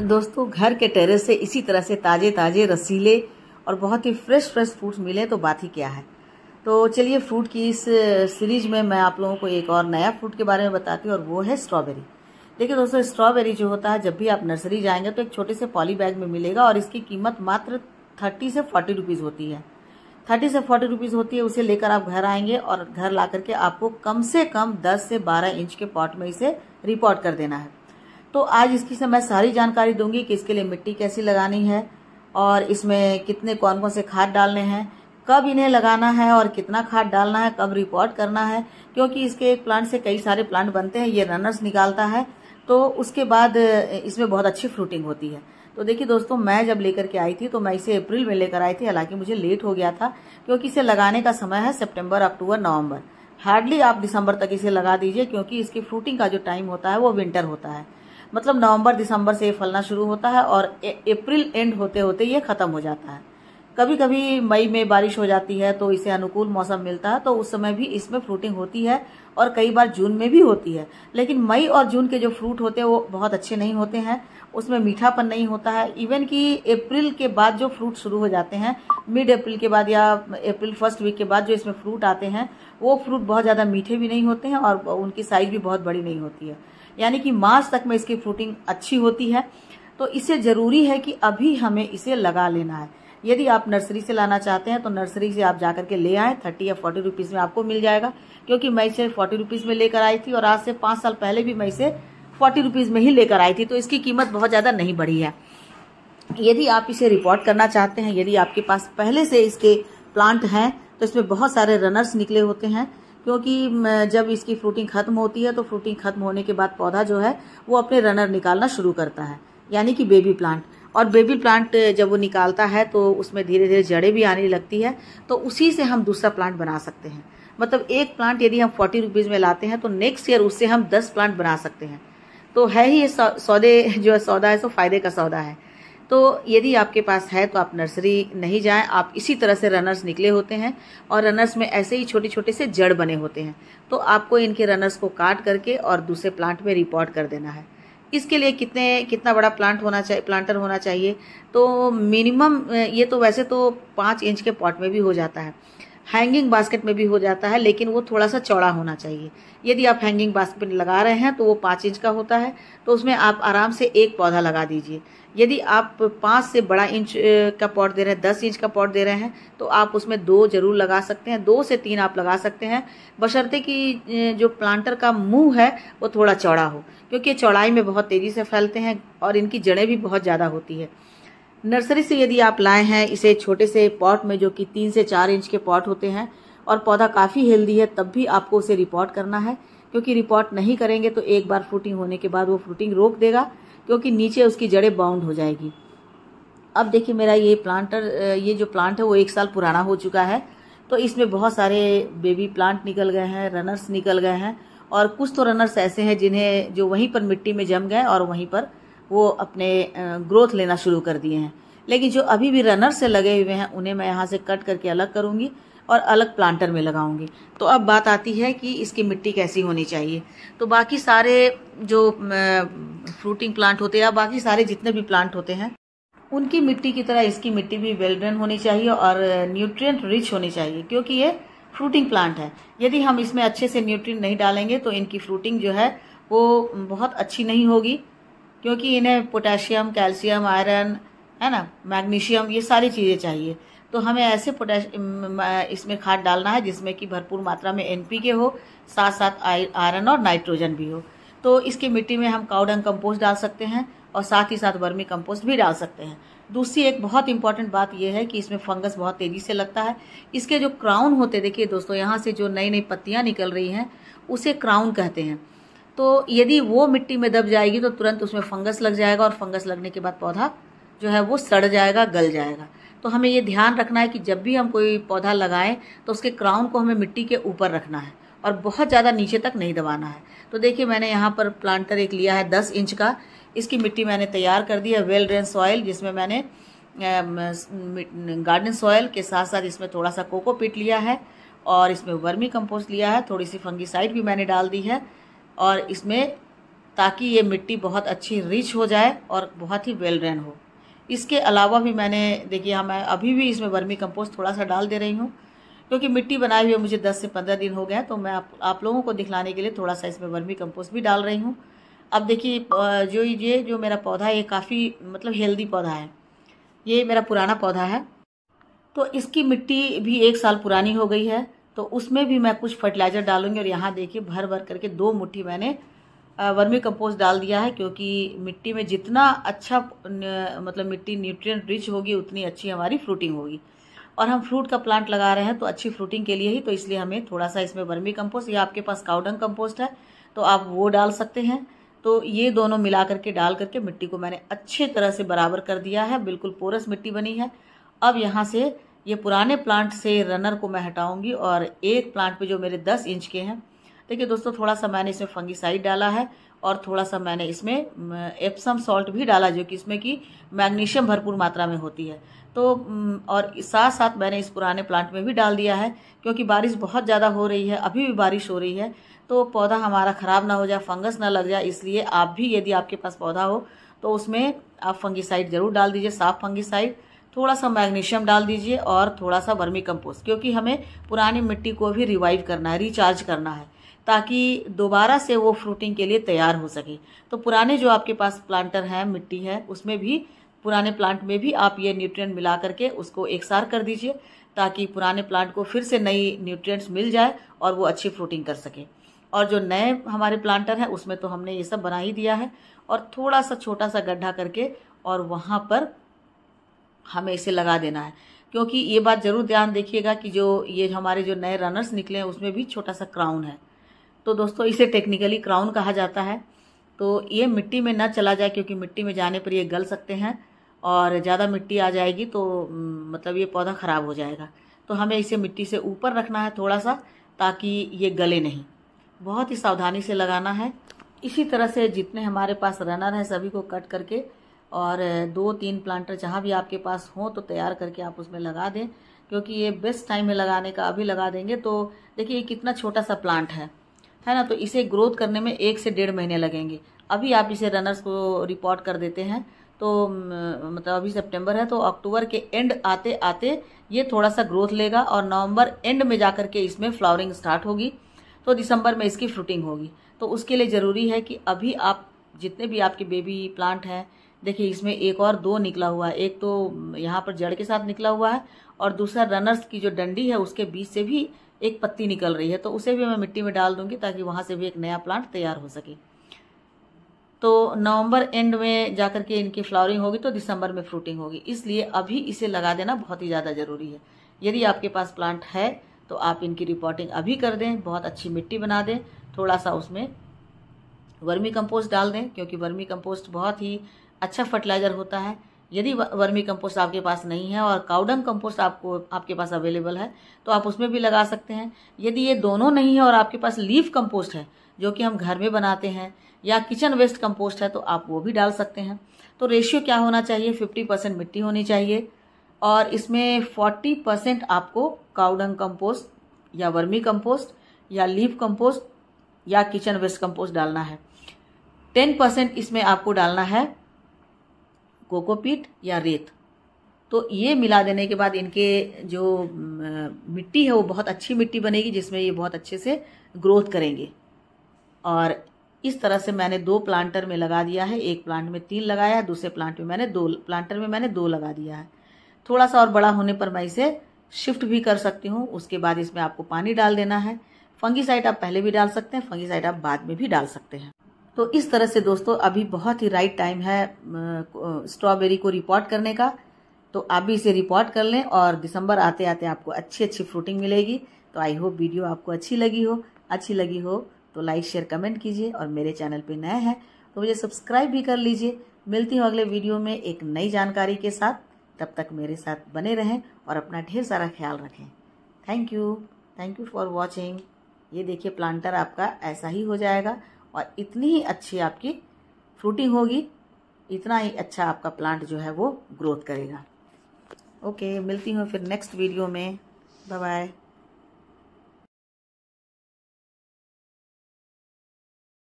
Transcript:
दोस्तों घर के टेरेस से इसी तरह से ताज़े ताज़े रसीले और बहुत ही फ्रेश फ्रेश फ्रूट्स मिले तो बात ही क्या है तो चलिए फ्रूट की इस सीरीज में मैं आप लोगों को एक और नया फ्रूट के बारे में बताती हूँ और वो है स्ट्रॉबेरी देखिए दोस्तों स्ट्रॉबेरी जो होता है जब भी आप नर्सरी जाएंगे तो एक छोटे से पॉली बैग में मिलेगा और इसकी कीमत मात्र थर्टी से फोर्टी रुपीज़ होती है थर्टी से फोर्टी रुपीज़ होती है उसे लेकर आप घर आएंगे और घर ला करके आपको कम से कम दस से बारह इंच के पॉट में इसे रिपोर्ट कर देना है तो आज इसकी से मैं सारी जानकारी दूंगी कि इसके लिए मिट्टी कैसी लगानी है और इसमें कितने कौन कौन से खाद डालने हैं कब इन्हें लगाना है और कितना खाद डालना है कब रिपोर्ट करना है क्योंकि इसके एक प्लांट से कई सारे प्लांट बनते हैं ये रनर्स निकालता है तो उसके बाद इसमें बहुत अच्छी फ्रूटिंग होती है तो देखिए दोस्तों मैं जब लेकर के आई थी तो मैं इसे अप्रैल में लेकर आई थी हालांकि मुझे लेट हो गया था क्योंकि इसे लगाने का समय है सितंबर अक्टूबर नवंबर हार्डली आप दिसंबर तक इसे लगा दीजिए क्योंकि इसकी फ्रूटिंग का जो टाइम होता है वो विंटर होता है मतलब नवंबर दिसंबर से ये फलना शुरू होता है और अप्रैल एंड होते होते ये खत्म हो जाता है कभी कभी मई में बारिश हो जाती है तो इसे अनुकूल मौसम मिलता है तो उस समय भी इसमें फ्रूटिंग होती है और कई बार जून में भी होती है लेकिन मई और जून के जो फ्रूट होते हैं वो बहुत अच्छे नहीं होते हैं उसमें मीठापन नहीं होता है इवन कि अप्रैल के बाद जो फ्रूट शुरू हो जाते हैं मिड अप्रैल के बाद या अप्रैल फर्स्ट वीक के बाद जो इसमें फ्रूट आते हैं वो फ्रूट बहुत ज़्यादा मीठे भी नहीं होते हैं और उनकी साइज भी बहुत बड़ी नहीं होती है यानी कि मार्च तक में इसकी फ्रूटिंग अच्छी होती है तो इसे ज़रूरी है कि अभी हमें इसे लगा लेना है यदि आप नर्सरी से लाना चाहते हैं तो नर्सरी से आप जाकर के ले आएँ थर्टी या फोर्टी रुपीज़ में आपको मिल जाएगा क्योंकि मैं इसे फोर्टी रुपीज़ में लेकर आई थी और आज से पाँच साल पहले भी मैं इसे फोर्टी रुपीज़ में ही लेकर आई थी तो इसकी कीमत बहुत ज़्यादा नहीं बढ़ी है यदि आप इसे रिपोर्ट करना चाहते हैं यदि आपके पास पहले से इसके प्लांट हैं तो इसमें बहुत सारे रनर्स निकले होते हैं क्योंकि जब इसकी फ्रूटिंग खत्म होती है तो फ्रूटिंग खत्म होने के बाद पौधा जो है वो अपने रनर निकालना शुरू करता है यानी कि बेबी प्लांट और बेबी प्लांट जब वो निकालता है तो उसमें धीरे धीरे जड़ें भी आने लगती है तो उसी से हम दूसरा प्लांट बना सकते हैं मतलब एक प्लांट यदि हम फोर्टी रुपीज़ में लाते हैं तो नेक्स्ट ईयर उससे हम दस प्लांट बना सकते हैं तो है ही ये सौदे जो है सौदा है सो फायदे का सौदा है तो यदि आपके पास है तो आप नर्सरी नहीं जाएं आप इसी तरह से रनर्स निकले होते हैं और रनर्स में ऐसे ही छोटे छोटे से जड़ बने होते हैं तो आपको इनके रनर्स को काट करके और दूसरे प्लांट में रिपोर्ट कर देना है इसके लिए कितने कितना बड़ा प्लांट होना चाहिए प्लांटर होना चाहिए तो मिनिमम ये तो वैसे तो पाँच इंच के पॉट में भी हो जाता है हैंगिंग बास्केट में भी हो जाता है लेकिन वो थोड़ा सा चौड़ा होना चाहिए यदि आप हैंगिंग बास्केट लगा रहे हैं तो वो पाँच इंच का होता है तो उसमें आप आराम से एक पौधा लगा दीजिए यदि आप पाँच से बड़ा इंच का पॉट दे रहे हैं दस इंच का पॉट दे रहे हैं तो आप उसमें दो जरूर लगा सकते हैं दो से तीन आप लगा सकते हैं बशर्ते कि जो प्लांटर का मुंह है वो थोड़ा चौड़ा हो क्योंकि चौड़ाई में बहुत तेज़ी से फैलते हैं और इनकी जड़ें भी बहुत ज़्यादा होती है नर्सरी से यदि आप लाए हैं इसे छोटे से पॉट में जो कि तीन से चार इंच के पॉट होते हैं और पौधा काफ़ी हेल्दी है तब भी आपको उसे रिपोर्ट करना है क्योंकि रिपोर्ट नहीं करेंगे तो एक बार फ्रूटिंग होने के बाद वो फ्रूटिंग रोक देगा क्योंकि नीचे उसकी जड़ें बाउंड हो जाएगी अब देखिए मेरा ये प्लांटर ये जो प्लांट है वो एक साल पुराना हो चुका है तो इसमें बहुत सारे बेबी प्लांट निकल गए हैं रनर्स निकल गए हैं और कुछ तो रनर्स ऐसे हैं जिन्हें जो वहीं पर मिट्टी में जम गए और वहीं पर वो अपने ग्रोथ लेना शुरू कर दिए हैं लेकिन जो अभी भी रनर से लगे हुए हैं उन्हें मैं यहाँ से कट करके अलग करूँगी और अलग प्लांटर में लगाऊंगी तो अब बात आती है कि इसकी मिट्टी कैसी होनी चाहिए तो बाकी सारे जो फ्रूटिंग प्लांट होते हैं या बाकी सारे जितने भी प्लांट होते हैं उनकी मिट्टी की तरह इसकी मिट्टी भी वेल ड्रेन होनी चाहिए और न्यूट्रिएंट रिच होनी चाहिए क्योंकि ये फ्रूटिंग प्लांट है यदि हम इसमें अच्छे से न्यूट्रिय नहीं डालेंगे तो इनकी फ्रूटिंग जो है वो बहुत अच्छी नहीं होगी क्योंकि इन्हें पोटेशियम कैल्शियम आयरन है ना मैग्नीशियम ये सारी चीज़ें चाहिए तो हमें ऐसे पोटेश इसमें खाद डालना है जिसमें कि भरपूर मात्रा में एनपीके हो साथ साथ आयरन और नाइट्रोजन भी हो तो इसकी मिट्टी में हम काउडंग कंपोस्ट डाल सकते हैं और साथ ही साथ वर्मी कंपोस्ट भी डाल सकते हैं दूसरी एक बहुत इंपॉर्टेंट बात यह है कि इसमें फंगस बहुत तेज़ी से लगता है इसके जो क्राउन होते देखिए दोस्तों यहाँ से जो नई नई पत्तियाँ निकल रही हैं उसे क्राउन कहते हैं तो यदि वो मिट्टी में दब जाएगी तो तुरंत उसमें फंगस लग जाएगा और फंगस लगने के बाद पौधा जो है वो सड़ जाएगा गल जाएगा तो हमें ये ध्यान रखना है कि जब भी हम कोई पौधा लगाएं तो उसके क्राउन को हमें मिट्टी के ऊपर रखना है और बहुत ज़्यादा नीचे तक नहीं दबाना है तो देखिए मैंने यहाँ पर प्लांटर एक लिया है दस इंच का इसकी मिट्टी मैंने तैयार कर दी है वेल ड्रेन सॉयल जिसमें मैंने गार्डन सॉयल के साथ साथ इसमें थोड़ा सा कोको पीट लिया है और इसमें वर्मी कंपोस्ट लिया है थोड़ी सी फंगिसाइड भी मैंने डाल दी है और इसमें ताकि ये मिट्टी बहुत अच्छी रिच हो जाए और बहुत ही वेल रेन हो इसके अलावा भी मैंने देखिए हाँ मैं अभी भी इसमें वर्मी कंपोस्ट थोड़ा सा डाल दे रही हूँ क्योंकि मिट्टी बनाए हुए मुझे 10 से 15 दिन हो गया तो मैं आप आप लोगों को दिखलाने के लिए थोड़ा सा इसमें वर्मी कंपोस्ट भी डाल रही हूँ अब देखिए जो ये जो मेरा पौधा है ये काफ़ी मतलब हेल्दी पौधा है ये मेरा पुराना पौधा है तो इसकी मिट्टी भी एक साल पुरानी हो गई है तो उसमें भी मैं कुछ फर्टिलाइज़र डालूंगी और यहाँ देखिए भर भर करके दो मुट्ठी मैंने वर्मी कंपोस्ट डाल दिया है क्योंकि मिट्टी में जितना अच्छा मतलब मिट्टी न्यूट्रिएंट रिच होगी उतनी अच्छी हमारी फ्रूटिंग होगी और हम फ्रूट का प्लांट लगा रहे हैं तो अच्छी फ्रूटिंग के लिए ही तो इसलिए हमें थोड़ा सा इसमें वर्मी कम्पोस्ट या आपके पास काउडंग कम्पोस्ट है तो आप वो डाल सकते हैं तो ये दोनों मिला करके डाल करके मिट्टी को मैंने अच्छे तरह से बराबर कर दिया है बिल्कुल पोरस मिट्टी बनी है अब यहाँ से ये पुराने प्लांट से रनर को मैं हटाऊंगी और एक प्लांट पे जो मेरे दस इंच के हैं देखिए दोस्तों थोड़ा सा मैंने इसमें फंगिसाइड डाला है और थोड़ा सा मैंने इसमें एप्सम सॉल्ट भी डाला जो कि इसमें की मैग्नीशियम भरपूर मात्रा में होती है तो और साथ साथ मैंने इस पुराने प्लांट में भी डाल दिया है क्योंकि बारिश बहुत ज़्यादा हो रही है अभी भी बारिश हो रही है तो पौधा हमारा ख़राब ना हो जाए फंगस ना लग जाए इसलिए आप भी यदि आपके पास पौधा हो तो उसमें आप फंगिसाइड ज़रूर डाल दीजिए साफ फंगिसाइड थोड़ा सा मैग्नीशियम डाल दीजिए और थोड़ा सा वर्मी कंपोस्ट क्योंकि हमें पुरानी मिट्टी को भी रिवाइव करना है रिचार्ज करना है ताकि दोबारा से वो फ्रूटिंग के लिए तैयार हो सके तो पुराने जो आपके पास प्लांटर हैं मिट्टी है उसमें भी पुराने प्लांट में भी आप ये न्यूट्रिएंट मिला करके उसको एक सार कर दीजिए ताकि पुराने प्लांट को फिर से नई न्यूट्रिएंट्स मिल जाए और वो अच्छी फ्रूटिंग कर सके और जो नए हमारे प्लांटर हैं उसमें तो हमने ये सब बना ही दिया है और थोड़ा सा छोटा सा गड्ढा करके और वहाँ पर हमें इसे लगा देना है क्योंकि ये बात ज़रूर ध्यान देखिएगा कि जो ये हमारे जो नए रनर्स निकले हैं उसमें भी छोटा सा क्राउन है तो दोस्तों इसे टेक्निकली क्राउन कहा जाता है तो ये मिट्टी में ना चला जाए क्योंकि मिट्टी में जाने पर ये गल सकते हैं और ज़्यादा मिट्टी आ जाएगी तो मतलब ये पौधा ख़राब हो जाएगा तो हमें इसे मिट्टी से ऊपर रखना है थोड़ा सा ताकि ये गले नहीं बहुत ही सावधानी से लगाना है इसी तरह से जितने हमारे पास रनर हैं सभी को कट करके और दो तीन प्लांटर जहाँ भी आपके पास हो तो तैयार करके आप उसमें लगा दें क्योंकि ये बेस्ट टाइम है लगाने का अभी लगा देंगे तो देखिए ये कितना छोटा सा प्लांट है है ना तो इसे ग्रोथ करने में एक से डेढ़ महीने लगेंगे अभी आप इसे रनर्स को रिपोर्ट कर देते हैं तो मतलब अभी सितंबर है तो अक्टूबर के एंड आते आते ये थोड़ा सा ग्रोथ लेगा और नवंबर एंड में जा कर के इसमें फ्लावरिंग स्टार्ट होगी तो दिसंबर में इसकी फ्रूटिंग होगी तो उसके लिए ज़रूरी है कि अभी आप जितने भी आपके बेबी प्लांट हैं देखिए इसमें एक और दो निकला हुआ है एक तो यहाँ पर जड़ के साथ निकला हुआ है और दूसरा रनर्स की जो डंडी है उसके बीच से भी एक पत्ती निकल रही है तो उसे भी मैं मिट्टी में डाल दूंगी ताकि वहाँ से भी एक नया प्लांट तैयार हो सके तो नवंबर एंड में जाकर के इनकी फ्लावरिंग होगी तो दिसंबर में फ्रूटिंग होगी इसलिए अभी इसे लगा देना बहुत ही ज़्यादा ज़रूरी है यदि आपके पास प्लांट है तो आप इनकी रिपोर्टिंग अभी कर दें बहुत अच्छी मिट्टी बना दें थोड़ा सा उसमें वर्मी कंपोस्ट डाल दें क्योंकि वर्मी कंपोस्ट बहुत ही अच्छा फर्टिलाइजर होता है यदि वर्मी कंपोस्ट आपके पास नहीं है और काउडंग कंपोस्ट आपको आपके पास अवेलेबल है तो आप उसमें भी लगा सकते हैं यदि ये दोनों नहीं है और आपके पास लीफ कंपोस्ट है जो कि हम घर में बनाते हैं या किचन वेस्ट कंपोस्ट है तो आप वो भी डाल सकते हैं तो रेशियो क्या होना चाहिए फिफ्टी परसेंट मिट्टी होनी चाहिए और इसमें फोर्टी परसेंट आपको काउडंग कंपोस्ट या वर्मी कंपोस्ट या लीफ कंपोस्ट या किचन वेस्ट कंपोस्ट डालना है टेन परसेंट इसमें आपको डालना है कोकोपीट या रेत तो ये मिला देने के बाद इनके जो मिट्टी है वो बहुत अच्छी मिट्टी बनेगी जिसमें ये बहुत अच्छे से ग्रोथ करेंगे और इस तरह से मैंने दो प्लांटर में लगा दिया है एक प्लांट में तीन लगाया है दूसरे प्लांट में मैंने दो प्लांटर में मैंने दो लगा दिया है थोड़ा सा और बड़ा होने पर मैं इसे शिफ्ट भी कर सकती हूँ उसके बाद इसमें आपको पानी डाल देना है फंगीसाइड आप पहले भी डाल सकते हैं फंगीसाइड आप बाद में भी डाल सकते हैं तो इस तरह से दोस्तों अभी बहुत ही राइट टाइम है स्ट्रॉबेरी को रिपोर्ट करने का तो आप भी इसे रिपोर्ट कर लें और दिसंबर आते आते आपको अच्छी अच्छी फ्रूटिंग मिलेगी तो आई होप वीडियो आपको अच्छी लगी हो अच्छी लगी हो तो लाइक शेयर कमेंट कीजिए और मेरे चैनल पे नए हैं तो मुझे सब्सक्राइब भी कर लीजिए मिलती हूँ अगले वीडियो में एक नई जानकारी के साथ तब तक मेरे साथ बने रहें और अपना ढेर सारा ख्याल रखें thank you thank you for watching ये देखिए प्लांटर आपका ऐसा ही हो जाएगा और इतनी ही अच्छी आपकी फ्रूटिंग होगी इतना ही अच्छा आपका प्लांट जो है वो ग्रोथ करेगा ओके मिलती हूँ फिर नेक्स्ट वीडियो में बाय बाय